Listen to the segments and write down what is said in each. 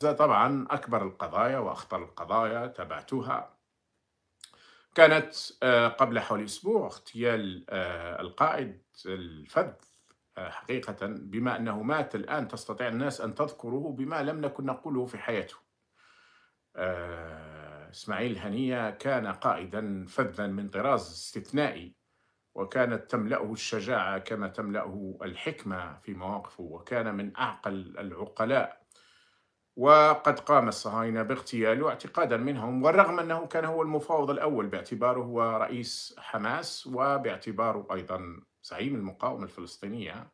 طبعا أكبر القضايا وأخطر القضايا تبعتها كانت آه، قبل حوالي أسبوع اغتيال آه، القائد الفذ آه، حقيقة بما أنه مات الآن تستطيع الناس أن تذكره بما لم نكن نقوله في حياته إسماعيل هنية كان قائدا فذا من طراز استثنائي وكانت تملأه الشجاعة كما تملأه الحكمة في مواقفه وكان من أعقل العقلاء وقد قام الصهاينة باغتياله اعتقادا منهم والرغم أنه كان هو المفاوض الأول باعتباره هو رئيس حماس وباعتباره أيضا زعيم المقاومة الفلسطينية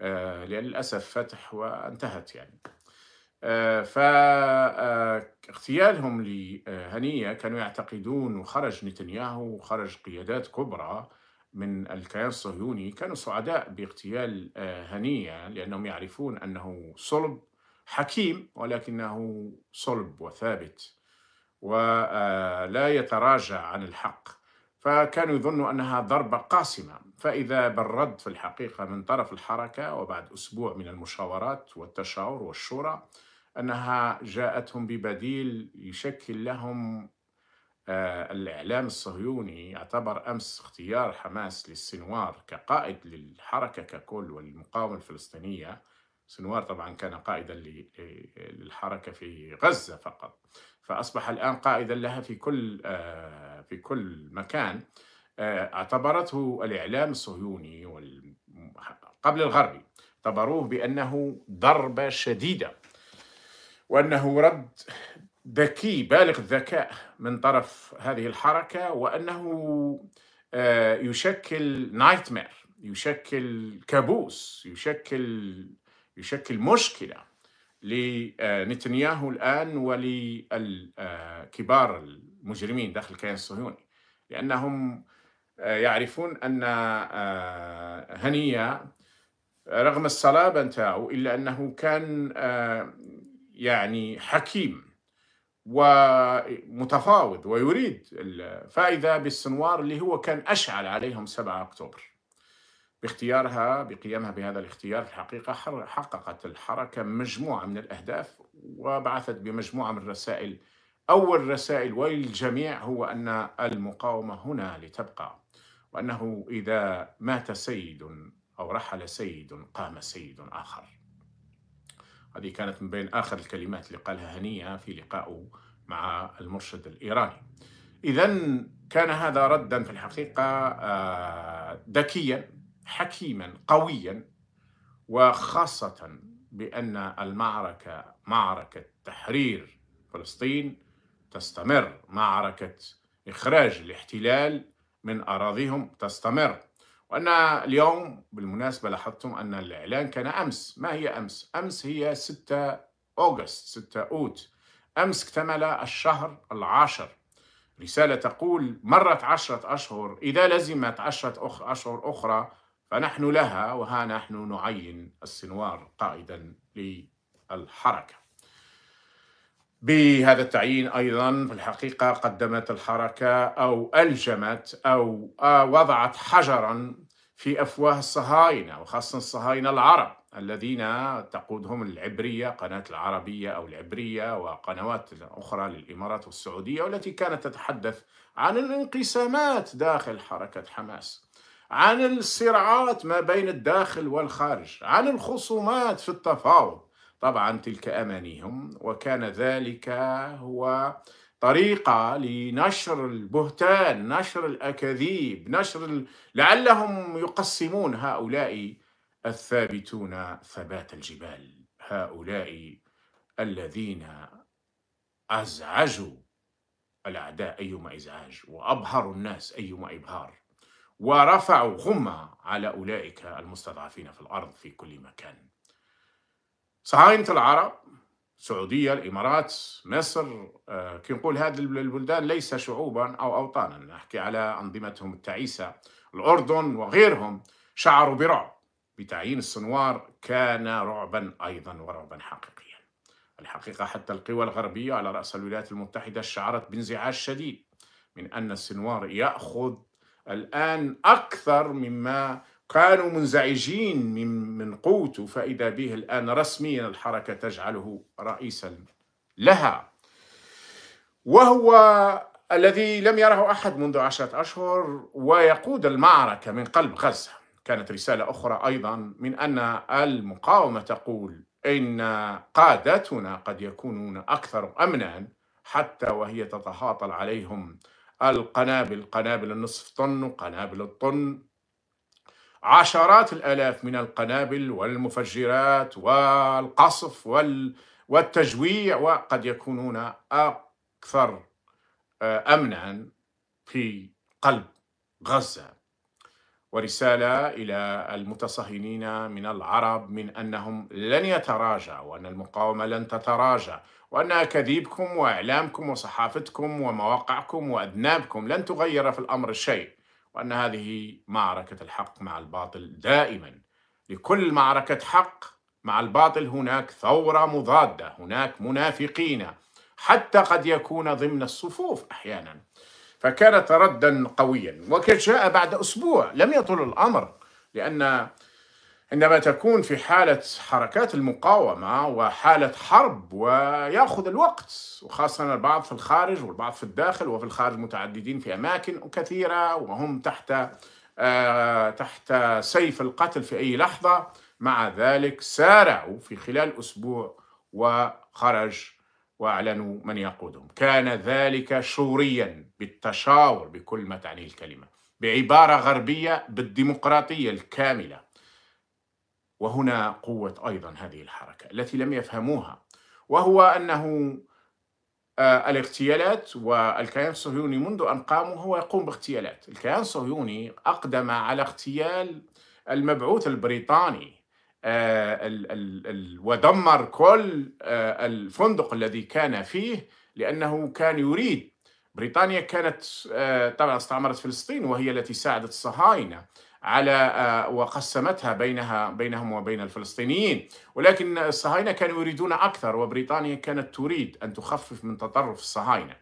آه، للأسف فتح وانتهت يعني آه، فاغتيالهم آه، لهنية كانوا يعتقدون وخرج نتنياهو وخرج قيادات كبرى من الكيان الصهيوني كانوا سعداء باغتيال هنية لأنهم يعرفون أنه صلب حكيم ولكنه صلب وثابت ولا آه، يتراجع عن الحق فكانوا يظنوا انها ضربه قاسمه فاذا بالرد في الحقيقه من طرف الحركه وبعد اسبوع من المشاورات والتشاور والشورى انها جاءتهم ببديل يشكل لهم آه، الاعلام الصهيوني يعتبر امس اختيار حماس للسنوار كقائد للحركه ككل والمقاومه الفلسطينيه سنوار طبعا كان قائدا للحركة في غزة فقط فأصبح الآن قائدا لها في كل آه، في كل مكان آه، اعتبرته الإعلام الصهيوني قبل الغربي اعتبروه بأنه ضربة شديدة وأنه رد ذكي بالغ الذكاء من طرف هذه الحركة وأنه آه، يشكل نايتمير يشكل كابوس يشكل يشكل مشكله لنتنياهو الان ولكبار المجرمين داخل الكيان الصهيوني لانهم آه، يعرفون ان آه، هنيه آه، رغم الصلابه نتاعو الا انه كان يعني حكيم ومتفاوض ويريد الفائده بالسنوار اللي هو كان اشعل عليهم 7 اكتوبر باختيارها بقيامها بهذا الاختيار في الحقيقة حققت الحركة مجموعة من الأهداف وبعثت بمجموعة من الرسائل أول رسائل والجميع هو أن المقاومة هنا لتبقى وأنه إذا مات سيد أو رحل سيد قام سيد آخر هذه كانت من بين آخر الكلمات اللي قالها هنية في لقائه مع المرشد الإيراني إذا كان هذا ردا في الحقيقة آه، ذكيا حكيما قويا وخاصة بأن المعركة معركة تحرير فلسطين تستمر معركة إخراج الاحتلال من أراضيهم تستمر وأن اليوم بالمناسبة لاحظتم أن الإعلان كان أمس ما هي أمس؟ أمس هي 6 أوغست 6 أوت أمس اكتمل الشهر العاشر رسالة تقول مرت عشرة أشهر إذا لزمت عشرة أشهر أخرى فنحن لها وها نحن نعين السنوار قائدا للحركة بهذا التعيين أيضا في الحقيقة قدمت الحركة أو ألجمت أو وضعت حجرا في أفواه الصهاينة وخاصة الصهاينة العرب الذين تقودهم العبرية قناة العربية أو العبرية وقنوات أخرى للإمارات والسعودية والتي كانت تتحدث عن الانقسامات داخل حركة حماس عن الصراعات ما بين الداخل والخارج عن الخصومات في التفاوض طبعا تلك امانيهم وكان ذلك هو طريقه لنشر البهتان نشر الاكاذيب نشر ال... لعلهم يقسمون هؤلاء الثابتون ثبات الجبال هؤلاء الذين ازعجوا الاعداء ايما ازعاج وابهروا الناس ايما ابهار ورفعوا غمة على أولئك المستضعفين في الأرض في كل مكان صهاينة العرب السعودية الإمارات مصر آه، كي نقول هذه البلدان ليس شعوبا أو أوطانا نحكي على أنظمتهم التعيسة الأردن وغيرهم شعروا برعب بتعيين السنوار كان رعبا أيضا ورعبا حقيقيا الحقيقة حتى القوى الغربية على رأس الولايات المتحدة شعرت بانزعاج شديد من أن السنوار يأخذ الآن أكثر مما كانوا منزعجين من من قوته فإذا به الآن رسميا الحركة تجعله رئيسا لها وهو الذي لم يره أحد منذ عشرة أشهر ويقود المعركة من قلب غزة كانت رسالة أخرى أيضا من أن المقاومة تقول إن قادتنا قد يكونون أكثر أمنا حتى وهي تتهاطل عليهم القنابل قنابل النصف طن وقنابل الطن عشرات الآلاف من القنابل والمفجرات والقصف وال والتجويع وقد يكونون أكثر آه، أمنا في قلب غزة ورسالة إلى المتصهينين من العرب من أنهم لن يتراجعوا وأن المقاومة لن تتراجع وأن أكاذيبكم وإعلامكم وصحافتكم ومواقعكم وأذنابكم لن تغير في الأمر شيء وأن هذه معركة الحق مع الباطل دائما لكل معركة حق مع الباطل هناك ثورة مضادة هناك منافقين حتى قد يكون ضمن الصفوف أحيانا فكان تردا قويا جاء بعد أسبوع لم يطل الأمر لأن عندما تكون في حالة حركات المقاومة وحالة حرب ويأخذ الوقت وخاصة البعض في الخارج والبعض في الداخل وفي الخارج متعددين في أماكن كثيرة وهم تحت آه، تحت سيف القتل في أي لحظة مع ذلك سارعوا في خلال أسبوع وخرج وأعلنوا من يقودهم كان ذلك شوريا بالتشاور بكل ما تعنيه الكلمة بعبارة غربية بالديمقراطية الكاملة وهنا قوة أيضا هذه الحركة التي لم يفهموها وهو أنه آه، الاغتيالات والكيان الصهيوني منذ أن قاموا هو يقوم باغتيالات الكيان الصهيوني أقدم على اغتيال المبعوث البريطاني آه، ودمر كل آه، الفندق الذي كان فيه لأنه كان يريد بريطانيا كانت آه، طبعا استعمرت فلسطين وهي التي ساعدت الصهاينة على وقسمتها بينها بينهم وبين الفلسطينيين ولكن الصهاينة كانوا يريدون أكثر وبريطانيا كانت تريد أن تخفف من تطرف الصهاينة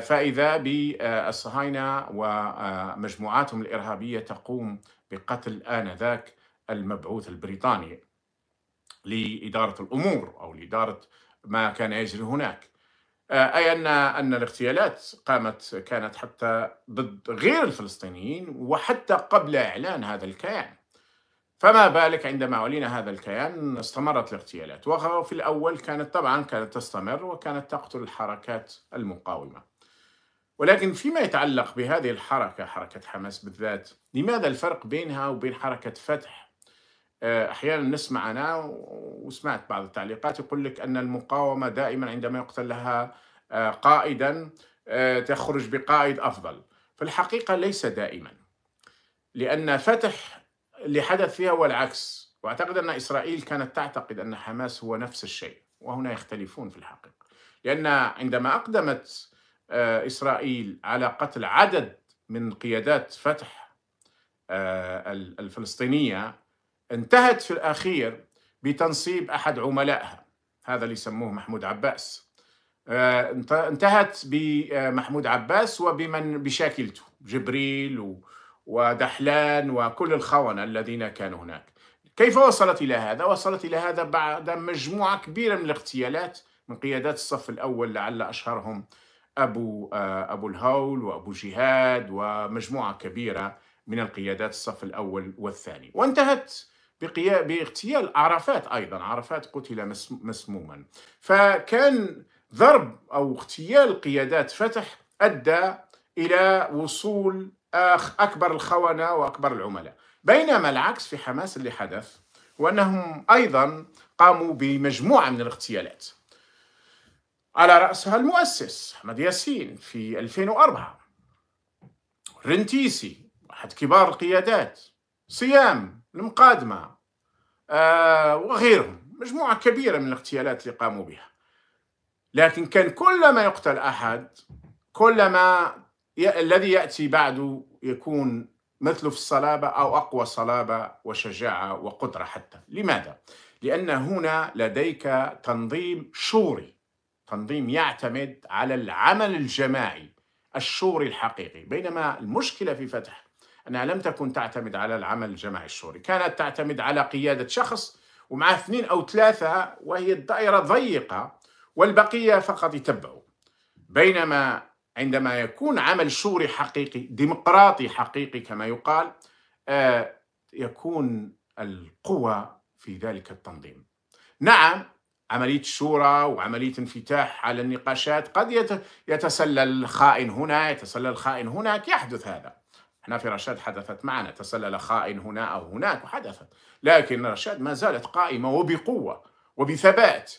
فإذا بالصهاينة ومجموعاتهم الإرهابية تقوم بقتل آنذاك المبعوث البريطاني لإدارة الأمور أو لإدارة ما كان يجري هناك آه، أي أن أن الاغتيالات قامت كانت حتى ضد غير الفلسطينيين وحتى قبل إعلان هذا الكيان فما بالك عندما أعلن هذا الكيان استمرت الاغتيالات وفي الأول كانت طبعا كانت تستمر وكانت تقتل الحركات المقاومة ولكن فيما يتعلق بهذه الحركة حركة حماس بالذات لماذا الفرق بينها وبين حركة فتح آه، احيانا نسمع انا وسمعت بعض التعليقات يقول لك ان المقاومه دائما عندما يقتل لها آه، قائدا آه، تخرج بقائد افضل في الحقيقه ليس دائما لان فتح اللي حدث فيها هو العكس واعتقد ان اسرائيل كانت تعتقد ان حماس هو نفس الشيء وهنا يختلفون في الحقيقه لان عندما اقدمت اسرائيل على قتل عدد من قيادات فتح الفلسطينيه انتهت في الأخير بتنصيب أحد عملائها هذا اللي يسموه محمود عباس آه، انتهت بمحمود آه، عباس وبمن بشاكلته جبريل ودحلان وكل الخونة الذين كانوا هناك كيف وصلت إلى هذا؟ وصلت إلى هذا بعد مجموعة كبيرة من الاغتيالات من قيادات الصف الأول لعل أشهرهم أبو آه، أبو الهول وأبو جهاد ومجموعة كبيرة من القيادات الصف الأول والثاني وانتهت باغتيال عرفات ايضا عرفات قتل مسموما فكان ضرب او اغتيال قيادات فتح ادى الى وصول اكبر الخونه واكبر العملاء بينما العكس في حماس اللي حدث وانهم ايضا قاموا بمجموعه من الاغتيالات على راسها المؤسس احمد ياسين في 2004 رنتيسي احد كبار القيادات صيام المقادمة آه وغيرهم مجموعة كبيرة من الاغتيالات اللي قاموا بها لكن كان كلما يقتل أحد كلما ي... الذي يأتي بعده يكون مثله في الصلابة أو أقوى صلابة وشجاعة وقدرة حتى لماذا؟ لأن هنا لديك تنظيم شوري تنظيم يعتمد على العمل الجماعي الشوري الحقيقي بينما المشكلة في فتح أنها لم تكن تعتمد على العمل الجماعي الشوري كانت تعتمد على قيادة شخص ومعه اثنين أو ثلاثة وهي الدائرة ضيقة والبقية فقط يتبعوا بينما عندما يكون عمل شوري حقيقي ديمقراطي حقيقي كما يقال آه، يكون القوة في ذلك التنظيم نعم عملية الشورى وعملية انفتاح على النقاشات قد يتسلل الخائن هنا يتسلل الخائن هناك يحدث هذا احنا في رشاد حدثت معنا تسلل خائن هنا أو هناك وحدثت لكن رشاد ما زالت قائمة وبقوة وبثبات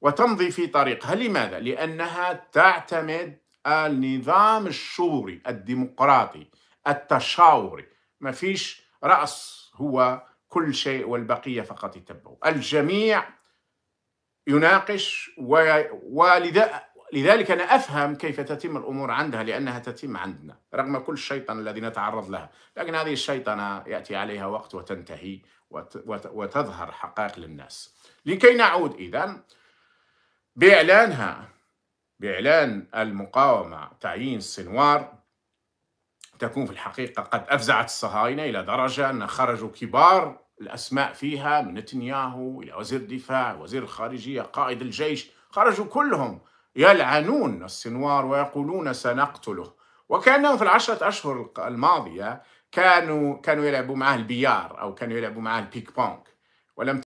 وتمضي في طريقها لماذا؟ لأنها تعتمد النظام الشوري الديمقراطي التشاوري ما فيش رأس هو كل شيء والبقية فقط يتبعوا الجميع يناقش ولذا لذلك أنا أفهم كيف تتم الأمور عندها لأنها تتم عندنا رغم كل الشيطان الذي نتعرض لها لكن هذه الشيطنة يأتي عليها وقت وتنتهي وتظهر حقائق للناس لكي نعود إذا بإعلانها بإعلان المقاومة تعيين السنوار تكون في الحقيقة قد أفزعت الصهاينة إلى درجة أن خرجوا كبار الأسماء فيها من نتنياهو إلى وزير الدفاع وزير الخارجية قائد الجيش خرجوا كلهم يلعنون السنوار ويقولون سنقتله وكانهم في العشرة أشهر الماضية كانوا كانوا يلعبوا معاه البيار أو كانوا يلعبوا معاه البيك بونك ولم